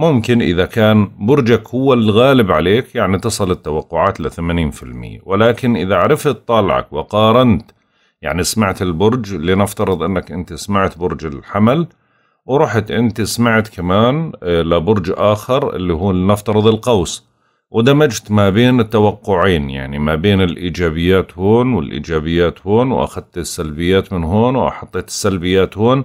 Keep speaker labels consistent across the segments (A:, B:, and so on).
A: ممكن إذا كان برجك هو الغالب عليك يعني تصل التوقعات ل 80% ولكن إذا عرفت طالعك وقارنت يعني سمعت البرج لنفترض أنك أنت سمعت برج الحمل ورحت أنت سمعت كمان آه، لبرج آخر اللي هو لنفترض القوس ودمجت ما بين التوقعين يعني ما بين الإيجابيات هون والإيجابيات هون وأخذت السلبيات من هون وحطيت السلبيات هون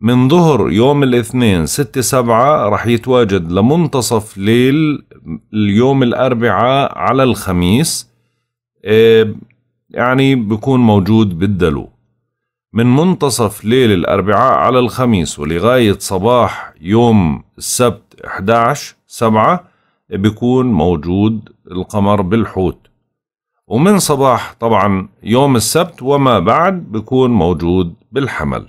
A: من ظهر يوم الاثنين ستة سبعة رح يتواجد لمنتصف ليل اليوم الاربعاء على الخميس آه، يعني بكون موجود بالدلو من منتصف ليل الاربعاء على الخميس ولغايه صباح يوم السبت 11 سبعة آه، بيكون موجود القمر بالحوت ومن صباح طبعا يوم السبت وما بعد بيكون موجود بالحمل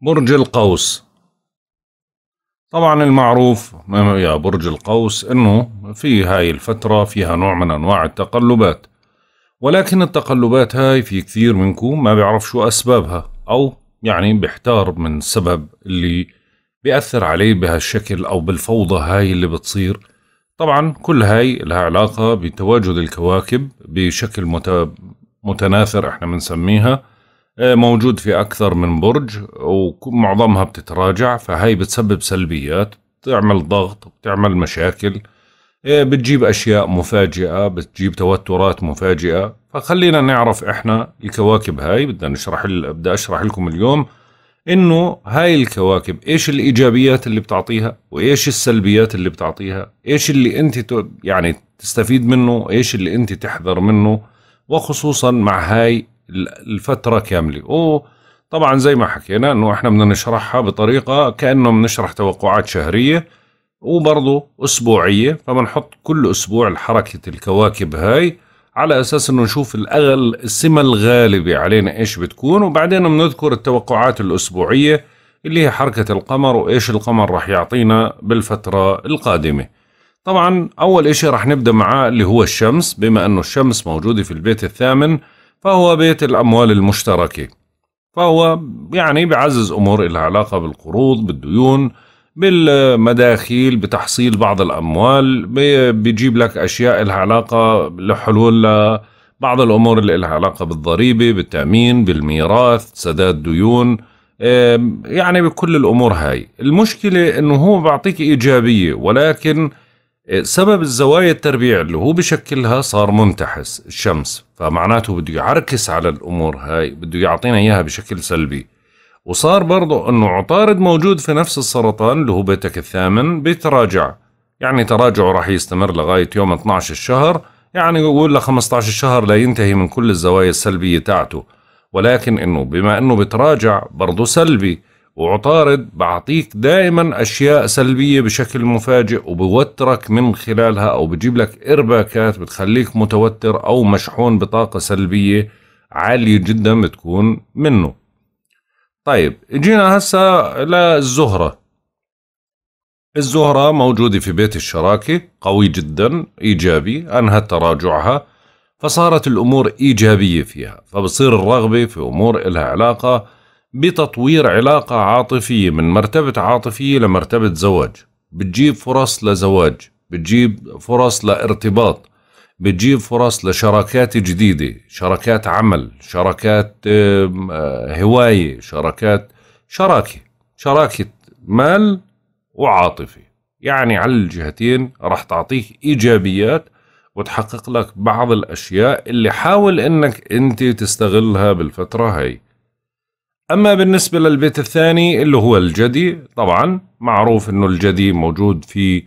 A: برج القوس طبعا المعروف يا برج القوس انه في هاي الفترة فيها نوع من انواع التقلبات ولكن التقلبات هاي في كثير منكم ما بيعرف شو اسبابها او يعني بيحتار من السبب اللي بيأثر عليه بهالشكل او بالفوضى هاي اللي بتصير طبعا كل هاي لها علاقة بتواجد الكواكب بشكل مت... متناثر احنا بنسميها آه، موجود في أكثر من برج ومعظمها بتتراجع فهي بتسبب سلبيات بتعمل ضغط بتعمل مشاكل آه، بتجيب أشياء مفاجئة بتجيب توترات مفاجئة فخلينا نعرف إحنا الكواكب هاي بدنا نشرح بدي أشرح لكم اليوم إنه هاي الكواكب إيش الإيجابيات اللي بتعطيها وإيش السلبيات اللي بتعطيها إيش اللي أنت يعني تستفيد منه إيش اللي أنت تحذر منه وخصوصا مع هاي الفترة كاملة وطبعا زي ما حكينا انه احنا بدنا نشرحها بطريقة كأنه بنشرح توقعات شهرية وبرضه أسبوعية فبنحط كل أسبوع الحركة الكواكب هاي على أساس أنه نشوف الأغل السمة الغالبة علينا إيش بتكون وبعدين بنذكر التوقعات الأسبوعية اللي هي حركة القمر وإيش القمر رح يعطينا بالفترة القادمة طبعا أول إشي رح نبدأ معاه اللي هو الشمس بما أنه الشمس موجودة في البيت الثامن فهو بيت الأموال المشتركة فهو يعني بعزز أمور إلها علاقة بالقروض بالديون بالمداخيل بتحصيل بعض الأموال بيجيب لك أشياء إلها علاقة لحلول بعض الأمور اللي إلها علاقة بالضريبة بالتأمين بالميراث سداد ديون يعني بكل الأمور هاي المشكلة أنه هو بعطيك إيجابية ولكن سبب الزوايا التربيع اللي هو بشكلها صار منتحس الشمس فمعناته بده يعركس على الأمور هاي بده يعطينا إياها بشكل سلبي وصار برضو أنه عطارد موجود في نفس السرطان اللي هو بيتك الثامن بيتراجع يعني تراجعه راح يستمر لغاية يوم 12 الشهر يعني يقول ل 15 شهر لا ينتهي من كل الزوايا السلبية تاعته ولكن أنه بما أنه بتراجع برضو سلبي وعطارد بعطيك دائما أشياء سلبية بشكل مفاجئ وبوترك من خلالها أو بجيب لك إرباكات بتخليك متوتر أو مشحون بطاقة سلبية عالية جدا بتكون منه طيب جينا هسا للزهرة الزهرة موجودة في بيت الشراكة قوي جدا إيجابي أنهت تراجعها فصارت الأمور إيجابية فيها فبصير الرغبة في أمور إلها علاقة بتطوير علاقة عاطفية من مرتبة عاطفية لمرتبة زواج بتجيب فرص لزواج بتجيب فرص لارتباط بتجيب فرص لشراكات جديدة شراكات عمل شراكات آه، هواية شراكات شراكة شراكة مال وعاطفة يعني على الجهتين رح تعطيك إيجابيات وتحقق لك بعض الأشياء اللي حاول أنك أنت تستغلها بالفترة هاي أما بالنسبة للبيت الثاني اللي هو الجدي طبعا معروف أنه الجدي موجود في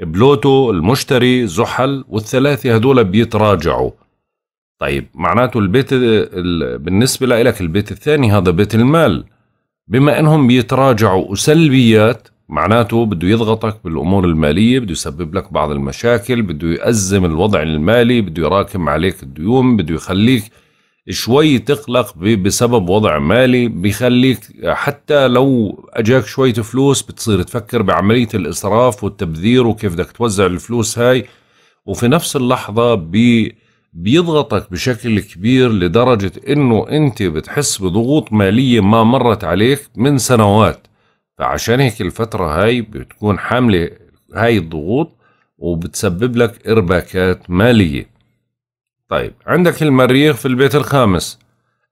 A: بلوتو المشتري زحل والثلاثة هدول بيتراجعوا طيب معناته البيت بالنسبة لك البيت الثاني هذا بيت المال بما أنهم بيتراجعوا وسلبيات معناته بده يضغطك بالأمور المالية بده يسبب لك بعض المشاكل بده يأزم الوضع المالي بده يراكم عليك الديون بده يخليك شوي تقلق بسبب وضع مالي بيخليك حتى لو اجاك شوية فلوس بتصير تفكر بعملية الاسراف والتبذير وكيف بدك توزع الفلوس هاي وفي نفس اللحظة بي بيضغطك بشكل كبير لدرجة انه انت بتحس بضغوط مالية ما مرت عليك من سنوات فعشان هيك الفترة هاي بتكون حاملة هاي الضغوط وبتسبب لك ارباكات ماليه طيب عندك المريخ في البيت الخامس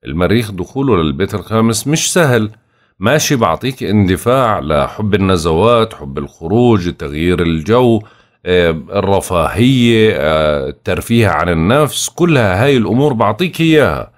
A: المريخ دخوله للبيت الخامس مش سهل ماشي بعطيك اندفاع لحب النزوات حب الخروج تغيير الجو آه، الرفاهية آه، الترفيه عن النفس كلها هاي الأمور بعطيك إياها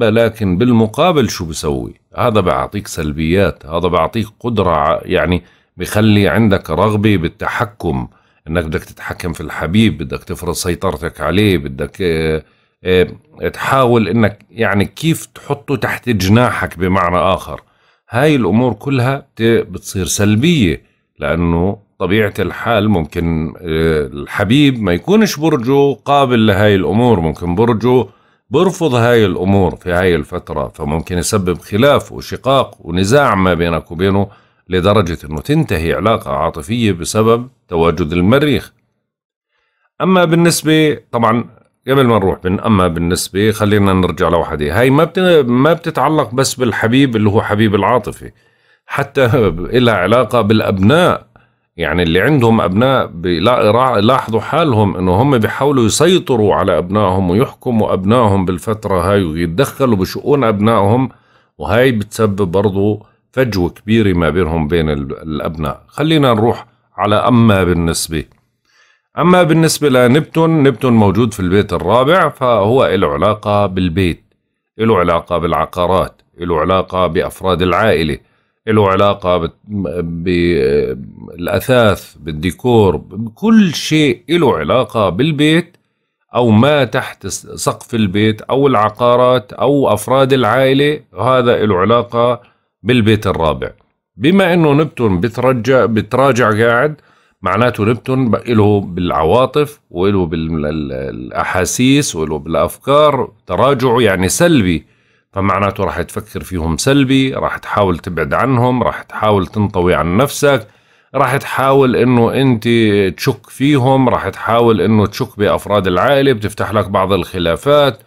A: ولكن بالمقابل شو بسوي هذا بعطيك سلبيات هذا بعطيك قدرة يعني بخلي عندك رغبة بالتحكم انك بدك تتحكم في الحبيب بدك تفرض سيطرتك عليه بدك آه، آه، تحاول انك يعني كيف تحطه تحت جناحك بمعنى اخر هاي الامور كلها بتصير سلبيه لانه طبيعه الحال ممكن آه، الحبيب ما يكونش برجه قابل لهاي الامور ممكن برجه برفض هاي الامور في هاي الفتره فممكن يسبب خلاف وشقاق ونزاع ما بينك وبينه لدرجة أنه تنتهي علاقة عاطفية بسبب تواجد المريخ أما بالنسبة طبعا قبل ما نروح بن أما بالنسبة خلينا نرجع لوحدة هاي ما ما بتتعلق بس بالحبيب اللي هو حبيب العاطفة حتى إلها علاقة بالأبناء يعني اللي عندهم أبناء لاحظوا حالهم أنه هم بيحاولوا يسيطروا على أبنائهم ويحكموا أبنائهم بالفترة هاي ويتدخلوا بشؤون أبنائهم وهاي بتسبب برضو فجوة كبيرة ما بينهم بين الأبناء خلينا نروح على أما بالنسبة أما بالنسبة لنبتون نبتون موجود في البيت الرابع فهو له علاقة بالبيت له علاقة بالعقارات له علاقة بأفراد العائلة له علاقة بالأثاث بالديكور بكل شيء له علاقة بالبيت أو ما تحت سقف البيت أو العقارات أو أفراد العائلة هذا له علاقة بالبيت الرابع بما انه نبتون بترجع بتراجع قاعد معناته نبتون له بالعواطف وله بالاحاسيس وله بالافكار تراجعه يعني سلبي فمعناته راح تفكر فيهم سلبي راح تحاول تبعد عنهم راح تحاول تنطوي عن نفسك راح تحاول انه انت تشك فيهم راح تحاول انه تشك بافراد العائله بتفتح لك بعض الخلافات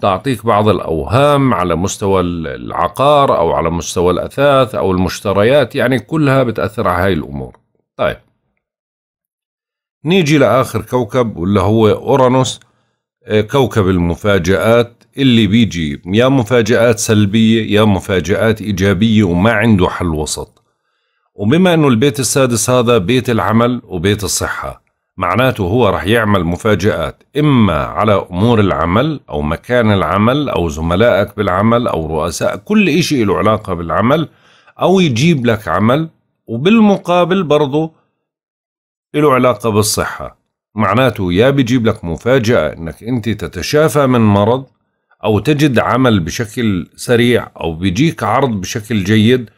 A: تعطيك بعض الأوهام على مستوى العقار أو على مستوى الأثاث أو المشتريات يعني كلها بتأثر على هاي الأمور طيب نيجي لآخر كوكب واللي هو أورانوس إيه، كوكب المفاجآت اللي بيجي يا مفاجآت سلبية يا مفاجآت إيجابية وما عنده حل وسط وبما أنه البيت السادس هذا بيت العمل وبيت الصحة معناته هو رح يعمل مفاجآت إما على أمور العمل أو مكان العمل أو زملائك بالعمل أو رؤساء كل إشي له علاقة بالعمل أو يجيب لك عمل وبالمقابل برضه له علاقة بالصحة معناته يا بيجيب لك مفاجأة إنك أنت تتشافى من مرض أو تجد عمل بشكل سريع أو بيجيك عرض بشكل جيد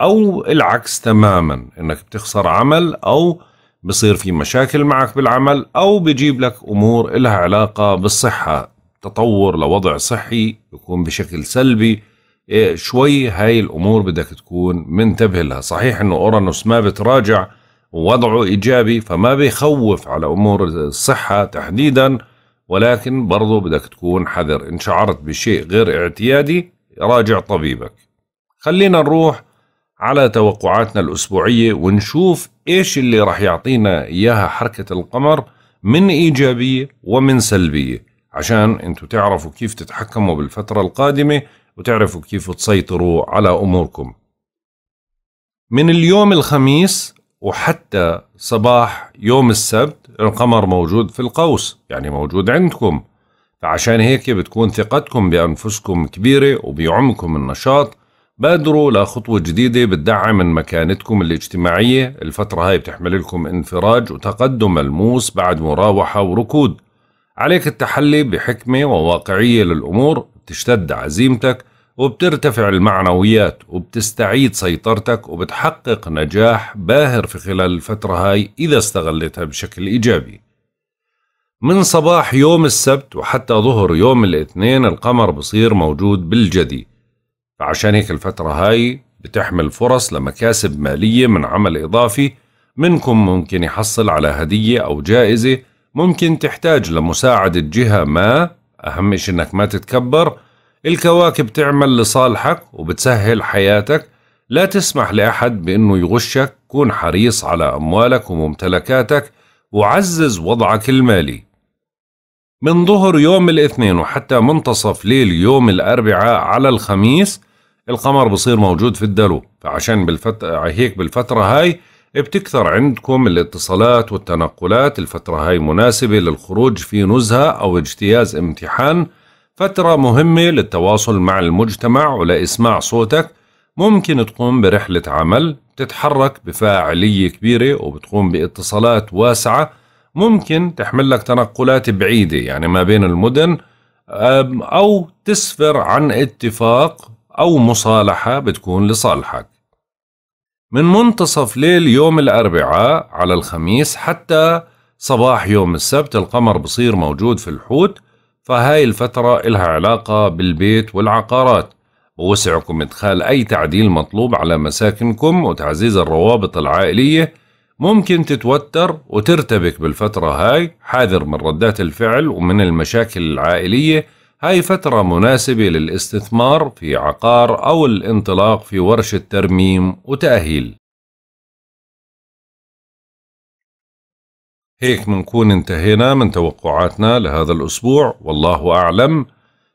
A: أو العكس تماما إنك بتخسر عمل أو بصير في مشاكل معك بالعمل أو بجيب لك أمور إلها علاقة بالصحة تطور لوضع صحي يكون بشكل سلبي إيه، شوي هاي الأمور بدك تكون منتبه لها صحيح أنه أورانوس ما بتراجع ووضعه إيجابي فما بيخوف على أمور الصحة تحديدا ولكن برضو بدك تكون حذر إن شعرت بشيء غير اعتيادي راجع طبيبك خلينا نروح على توقعاتنا الأسبوعية ونشوف ايش اللي راح يعطينا اياها حركه القمر من ايجابيه ومن سلبيه عشان انتم تعرفوا كيف تتحكموا بالفتره القادمه وتعرفوا كيف تسيطروا على اموركم من اليوم الخميس وحتى صباح يوم السبت القمر موجود في القوس يعني موجود عندكم فعشان هيك بتكون ثقتكم بأنفسكم كبيرة وبيعمكم النشاط بادروا لخطوة جديدة بتدعم من مكانتكم الاجتماعية الفترة هاي بتحمل لكم انفراج وتقدم ملموس بعد مراوحة وركود عليك التحلي بحكمة وواقعية للأمور بتشتد عزيمتك وبترتفع المعنويات وبتستعيد سيطرتك وبتحقق نجاح باهر في خلال الفترة هاي إذا استغلتها بشكل إيجابي من صباح يوم السبت وحتى ظهر يوم الاثنين القمر بصير موجود بالجدي فعشان هيك الفترة هاي بتحمل فرص لمكاسب مالية من عمل إضافي منكم ممكن يحصل على هدية أو جائزة ممكن تحتاج لمساعدة جهة ما أهم شيء إنك ما تتكبر الكواكب تعمل لصالحك وبتسهل حياتك لا تسمح لأحد بأنه يغشك كون حريص على أموالك وممتلكاتك وعزز وضعك المالي من ظهر يوم الاثنين وحتى منتصف ليل يوم الأربعاء على الخميس القمر بصير موجود في الدلو فعشان بالفت... هيك بالفترة هاي بتكثر عندكم الاتصالات والتنقلات الفترة هاي مناسبة للخروج في نزهة أو اجتياز امتحان فترة مهمة للتواصل مع المجتمع ولإسماع صوتك ممكن تقوم برحلة عمل تتحرك بفاعلية كبيرة وبتقوم باتصالات واسعة ممكن تحمل لك تنقلات بعيدة يعني ما بين المدن أو تسفر عن اتفاق أو مصالحة بتكون لصالحك من منتصف ليل يوم الأربعاء على الخميس حتى صباح يوم السبت القمر بصير موجود في الحوت فهاي الفترة إلها علاقة بالبيت والعقارات بوسعكم إدخال أي تعديل مطلوب على مساكنكم وتعزيز الروابط العائلية ممكن تتوتر وترتبك بالفترة هاي حاذر من ردات الفعل ومن المشاكل العائلية هاي فترة مناسبة للاستثمار في عقار أو الانطلاق في ورشة ترميم وتأهيل هيك منكون انتهينا من توقعاتنا لهذا الأسبوع والله أعلم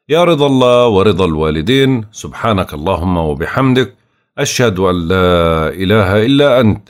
A: يا رضا الله ورضا الوالدين سبحانك اللهم وبحمدك أشهد أن لا إله إلا أنت